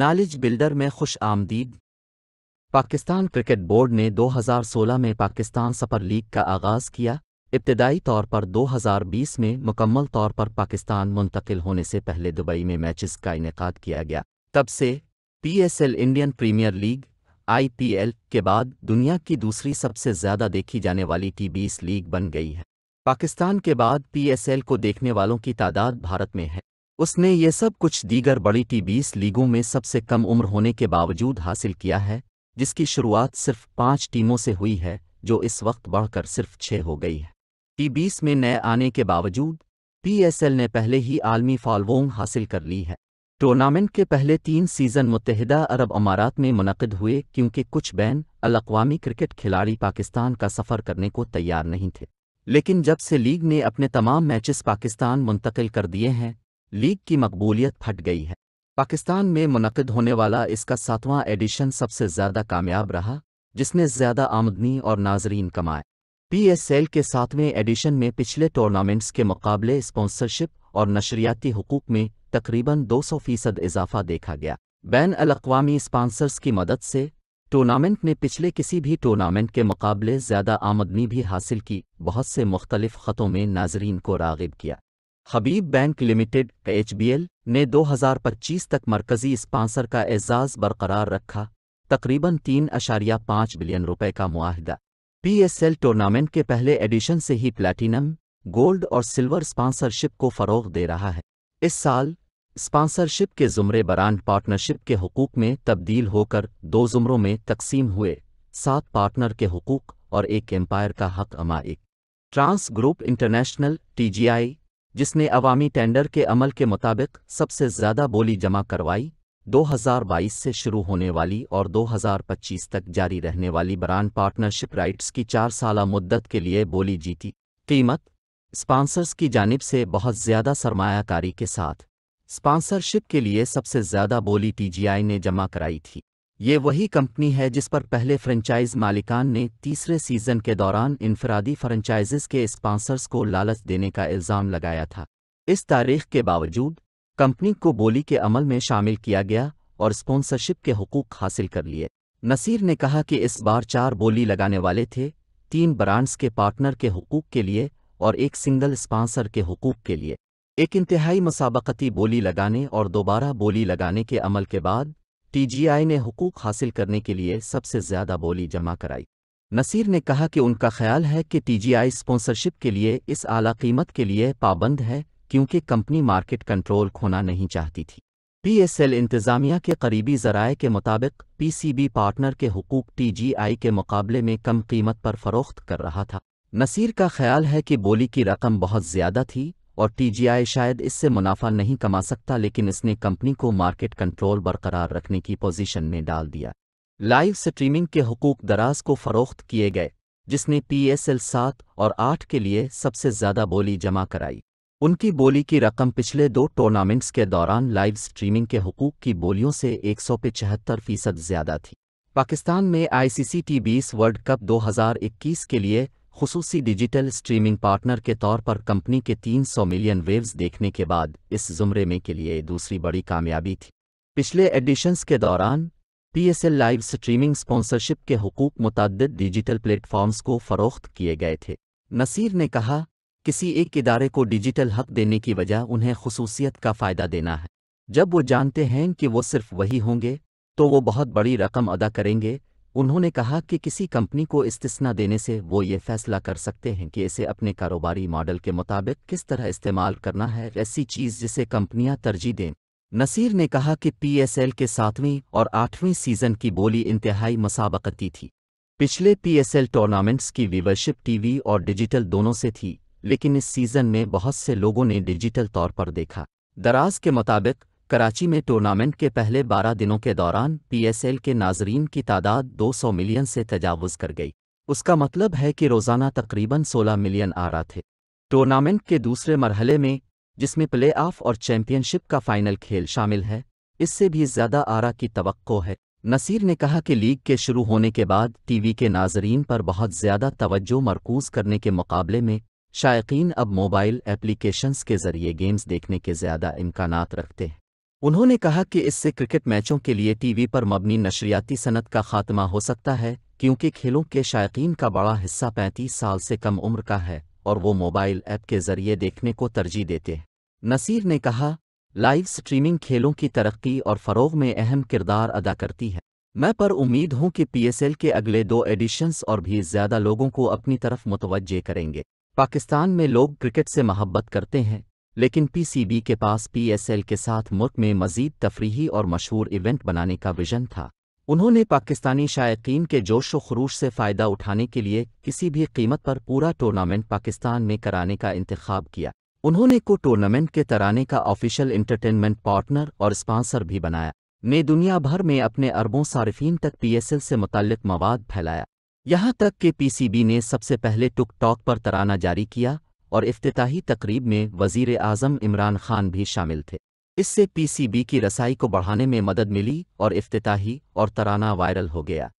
Knowledge builder में खुश आमदीद पाकिस्तान क्रिकेट बोर्ड ने 2016 में पाकिस्तान सपर लीग का आगाज़ किया इब्तदाई तौर पर 2020 में मुकम्मल तौर पर पाकिस्तान मुंतकिल होने से पहले दुबई में मैचेस का इनका किया गया तब से PSL Indian Premier League IPL के बाद दुनिया की दूसरी सबसे ज़्यादा देखी जाने वाली टी बीस लीग बन गई है पाकिस्तान के बाद पीएसएल को देखने वालों की तादाद भारत में है उसने ये सब कुछ दीगर बड़ी टी बीस लीगों में सबसे कम उम्र होने के बावजूद हासिल किया है जिसकी शुरुआत सिर्फ पाँच टीमों से हुई है जो इस वक्त बढ़कर सिर्फ छह हो गई है टी बीस में नए आने के बावजूद पीएसएल ने पहले ही आलमी फॉलवोंग हासिल कर ली है टूर्नामेंट के पहले तीन सीज़न मुतहदा अरब अमारात में मुनद हुए क्योंकि कुछ बैन अलकवामी क्रिकेट खिलाड़ी पाकिस्तान का सफ़र करने को तैयार नहीं थे लेकिन जब से लीग ने अपने तमाम मैचेस पाकिस्तान मुंतकिल कर दिए हैं लीग की मकबूलियत फट गई है पाकिस्तान में मुनद होने वाला इसका सातवां एडिशन सबसे ज़्यादा कामयाब रहा जिसने ज़्यादा आमदनी और नाजरीन कमाए पीएसएल के सातवें एडिशन में पिछले टूर्नामेंट्स के मुकाबले स्पॉन्सरशिप और नशरियाती हकूक में तकरीबन 200 फीसद इजाफा देखा गया बैन अलावी स्पॉन्सर्स की मदद से टूर्नामेंट ने पिछले किसी भी टूर्नामेंट के मुकाबले ज़्यादा आमदनी भी हासिल की बहुत से मुख्तलिफ ख़तों में नाजरीन को रागिब किया हबीब बैंक लिमिटेड एच ने 2025 तक मरकजी स्पॉन्सर का एजाज बरकरार रखा तकरीबन तीन अशारिया पाँच बिलियन रुपए का मुआहदा पीएसएल टूर्नामेंट के पहले एडिशन से ही प्लैटिनम गोल्ड और सिल्वर स्पॉन्सरशिप को फ़रोग दे रहा है इस साल स्पॉन्सरशिप के ज़ुमरे ब्रांड पार्टनरशिप के हकूक़ में तब्दील होकर दो ज़ुमरों में तकसीम हुए सात पार्टनर के हकूक़ और एक एम्पायर का हक अमा एक ट्रांस ग्रुप इंटरनेशनल टीजीआई जिसने अवामी टेंडर के अमल के मुताबिक सबसे ज़्यादा बोली जमा करवाई 2022 से शुरू होने वाली और 2025 तक जारी रहने वाली ब्रांड पार्टनरशिप राइट्स की चार साल मुद्दत के लिए बोली जीती कीमत स्पॉन्सर्स की जानिब से बहुत ज़्यादा सरमायाकारी के साथ स्पॉन्सरशिप के लिए सबसे ज़्यादा बोली टीजीआई ने जमा कराई थी ये वही कंपनी है जिस पर पहले फ्रेंचाइज मालिकान ने तीसरे सीजन के दौरान इनफरादी फ्रेंचाइजेस के स्पॉन्सर्स को लालच देने का इल्ज़ाम लगाया था इस तारीख के बावजूद कंपनी को बोली के अमल में शामिल किया गया और स्पॉन्सरशिप के हकूक हासिल कर लिए नसीर ने कहा कि इस बार चार बोली लगाने वाले थे तीन ब्रांड्स के पार्टनर के हकूक के लिए और एक सिंगल स्पॉन्सर के हकूक के लिए एक इंतहाई मसाबकती बोली लगाने और दोबारा बोली लगाने के अमल के बाद टीजीआई ने हुकूक हासिल करने के लिए सबसे ज्यादा बोली जमा कराई नसीर ने कहा कि उनका ख्याल है कि टीजीआई स्पॉन्सरशिप के लिए इस आला कीमत के लिए पाबंद है क्योंकि कंपनी मार्केट कंट्रोल खोना नहीं चाहती थी पीएसएल इंतजामिया के करीबी जराए के मुताबिक पीसीबी पार्टनर के हकूक टीजीआई के मुकाबले में कम कीमत पर फरोख्त कर रहा था नसीर का ख्याल है कि बोली की रकम बहुत ज्यादा थी और टीजीआई शायद इससे मुनाफा नहीं कमा सकता लेकिन इसने कंपनी को मार्केट कंट्रोल बरकरार रखने की पोजीशन में डाल दिया लाइव स्ट्रीमिंग के हकूक दराज को फरोख्त किए गए जिसने पी एस एल सात और आठ के लिए सबसे ज़्यादा बोली जमा कराई उनकी बोली की रकम पिछले दो टूर्नामेंट्स के दौरान लाइव स्ट्रीमिंग के हकूक की बोलियों से एक सौ पिचहत्तर फीसद ज़्यादा थी पाकिस्तान में आईसीसी टी वर्ल्ड कप 2021 के लिए खसूसी डिजिटल स्ट्रीमिंग पार्टनर के तौर पर कंपनी के 300 मिलियन वेव्स देखने के बाद इस जुमरे में के लिए दूसरी बड़ी कामयाबी थी पिछले एडिशंस के दौरान पीएसएल लाइव स्ट्रीमिंग स्पॉन्सरशिप के हकूक मुतद डिजिटल प्लेटफॉर्म्स को फ़रोख्त किए गए थे नसीर ने कहा किसी एक इदारे को डिजिटल हक देने की वजह उन्हें खसूसियत का फ़ायदा देना है जब वो जानते हैं कि वो सिर्फ वही होंगे तो वो बहुत बड़ी रकम अदा करेंगे उन्होंने कहा कि किसी कंपनी को इस्तना देने से वो ये फैसला कर सकते हैं कि इसे अपने कारोबारी मॉडल के मुताबिक किस तरह इस्तेमाल करना है ऐसी चीज़ जिसे कंपनियां तरजीह दें नसीर ने कहा कि पीएसएल के सातवीं और आठवीं सीज़न की बोली इंतहाई मसाबकती थी पिछले पीएसएल टूर्नामेंट्स की व्यूवरशिप टीवी और डिजिटल दोनों से थी लेकिन इस सीज़न में बहुत से लोगों ने डिजिटल तौर पर देखा दराज के मुताबिक कराची में टूर्नामेंट के पहले 12 दिनों के दौरान पीएसएल के नाजरीन की तादाद 200 मिलियन से तजावज़ कर गई उसका मतलब है कि रोज़ाना तकरीबन 16 मिलियन आ रहा थे टूर्नामेंट के दूसरे मरहले में जिसमें प्ले ऑफ और चैंपियनशिप का फाइनल खेल शामिल है इससे भी ज़्यादा आरा की तो है नसीर ने कहा कि लीग के शुरू होने के बाद टीवी के नाजरीन पर बहुत ज़्यादा तवज्जो मरकूज़ करने के मुकाबले में शायकीन अब मोबाइल एप्लीकेशंस के ज़रिए गेम्स देखने के ज़्यादा इम्कान रखते हैं उन्होंने कहा कि इससे क्रिकेट मैचों के लिए टीवी पर मबनी नशरियाती सनत का खात्मा हो सकता है क्योंकि खेलों के शायकीन का बड़ा हिस्सा पैंतीस साल से कम उम्र का है और वो मोबाइल ऐप के जरिए देखने को तरजीह देते हैं नसीर ने कहा लाइव स्ट्रीमिंग खेलों की तरक्की और फ़रोग में अहम किरदार अदा करती है मैं पर उम्मीद हूं कि पीएसएल के अगले दो एडिशंस और भी ज़्यादा लोगों को अपनी तरफ मुतवज़े करेंगे पाकिस्तान में लोग क्रिकेट से मोहब्बत करते हैं लेकिन पीसीबी के पास पीएसएल के साथ मुल्क में मजीद तफरीही और मशहूर इवेंट बनाने का विजन था उन्होंने पाकिस्तानी शायकीन के जोश व खरूश से फ़ायदा उठाने के लिए किसी भी कीमत पर पूरा टूर्नामेंट पाकिस्तान में कराने का इंतखब किया उन्होंने को टूर्नामेंट के तराने का ऑफिशियल इंटरटेनमेंट पार्टनर और स्पॉन्सर भी बनाया ने दुनिया भर में अपने अरबों सार्फिन तक पीएसएल से मुतल मवाद फैलाया यहाँ तक कि पीसीबी ने सबसे पहले टुक टॉक पर तराना जारी किया और अफ्ताही तकरीब में वजीर आजम इमरान खान भी शामिल थे इससे पीसीबी की रसाई को बढ़ाने में मदद मिली और अफ्ताही और तराना वायरल हो गया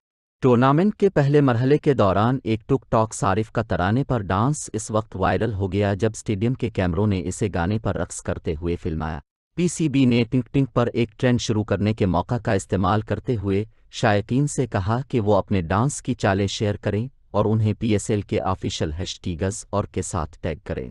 टूर्नामेंट के पहले मरहले के दौरान एक टुक टॉक सारिफ का तराने पर डांस इस वक्त वायरल हो गया जब स्टेडियम के कैमरों ने इसे गाने पर रक्स करते हुए फिल्माया पीसीबी ने टिंक टिंक पर एक ट्रेंड शुरू करने के मौका का इस्तेमाल करते हुए शायकीन से कहा कि वो अपने डांस की चालें शेयर करें और उन्हें पीएसएल के ऑफिशियल हैशटीगस और के साथ टैग करें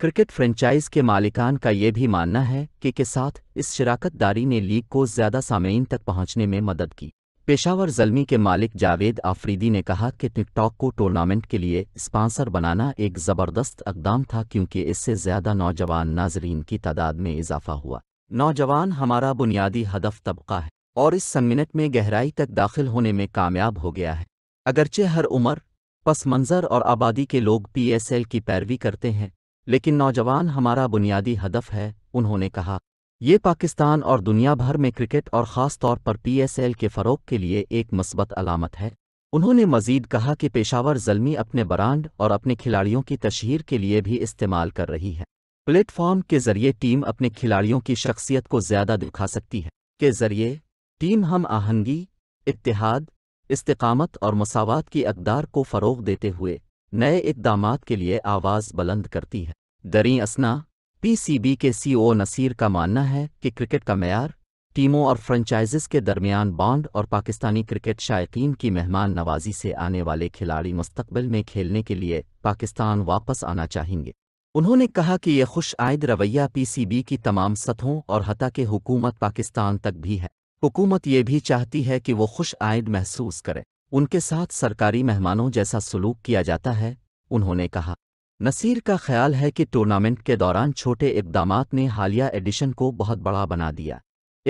क्रिकेट फ्रेंचाइज के मालिकान का ये भी मानना है कि के साथ इस शराकतदारी ने लीग को ज़्यादा सामयीन तक पहुंचने में मदद की पेशावर जलमी के मालिक जावेद आफरीदी ने कहा कि टिकटॉक को टूर्नामेंट के लिए स्पॉन्सर बनाना एक ज़बरदस्त अकदाम था क्योंकि इससे ज़्यादा नौजवान नाजरीन की तादाद में इजाफा हुआ नौजवान हमारा बुनियादी हदफ तबका है और इस समिनट में गहराई तक दाखिल होने में कामयाब हो गया है अगरचे हर उम्र पस मंज़र और आबादी के लोग पीएसएल की पैरवी करते हैं लेकिन नौजवान हमारा बुनियादी हदफ है उन्होंने कहा ये पाकिस्तान और दुनिया भर में क्रिकेट और ख़ास तौर पर पीएसएल के फ़रोग के लिए एक मस्बत अलामत है उन्होंने मजीद कहा कि पेशावर जलमी अपने ब्रांड और अपने खिलाड़ियों की तशहर के लिए भी इस्तेमाल कर रही है प्लेटफॉर्म के ज़रिए टीम अपने खिलाड़ियों की शख्सियत को ज़्यादा दिखा सकती है के ज़रिए टीम हम आहंगी इतिहाद इस्तकामत और मसावत की अकदार को फ़रोग देते हुए नए इकदाम के लिए आवाज़ बुलंद करती है दरी असना पीसीबी के ओ नसीर का मानना है कि क्रिकेट का मैार टीमों और फ्रेंचाइज़ के दरमियान बॉन्ड और पाकिस्तानी क्रिकेट शायकीन की मेहमान नवाजी से आने वाले खिलाड़ी मुस्तबिल में खेलने के लिए पाकिस्तान वापस आना चाहेंगे उन्होंने कहा कि यह खुश आयद रवैया पीसीबी की तमाम सतहों और हता के हुकूमत पाकिस्तान तक भी है हुकूमत ये भी चाहती है कि वो खुश आयद महसूस करें उनके साथ सरकारी मेहमानों जैसा सलूक किया जाता है उन्होंने कहा नसीर का ख्याल है कि टूर्नामेंट के दौरान छोटे इकदाम ने हालिया एडिशन को बहुत बड़ा बना दिया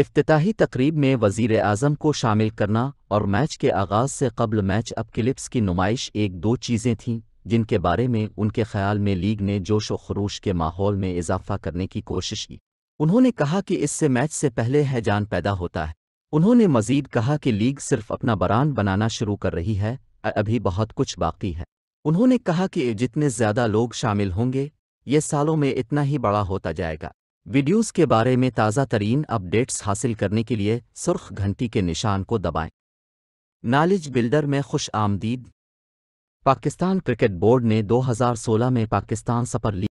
अफ्ताही तकरीब में वजीर आजम को शामिल करना और मैच के आगाज से कबल मैच अप क्लिप्स की नुमाइश एक दो चीज़ें थीं जिनके बारे में उनके ख्याल में लीग ने जोश व खरूश के माहौल में इजाफा करने की कोशिश की उन्होंने कहा कि इससे मैच से पहले हैजान पैदा होता है उन्होंने मजीद कहा कि लीग सिर्फ अपना बरान बनाना शुरू कर रही है अभी बहुत कुछ बाकी है उन्होंने कहा कि जितने ज़्यादा लोग शामिल होंगे ये सालों में इतना ही बड़ा होता जाएगा वीडियोस के बारे में ताज़ा तरीन अपडेट्स हासिल करने के लिए सुर्ख घंटी के निशान को दबाएं। नॉलेज बिल्डर में खुश आमदीद पाकिस्तान क्रिकेट बोर्ड ने 2016 में पाकिस्तान सपर लीग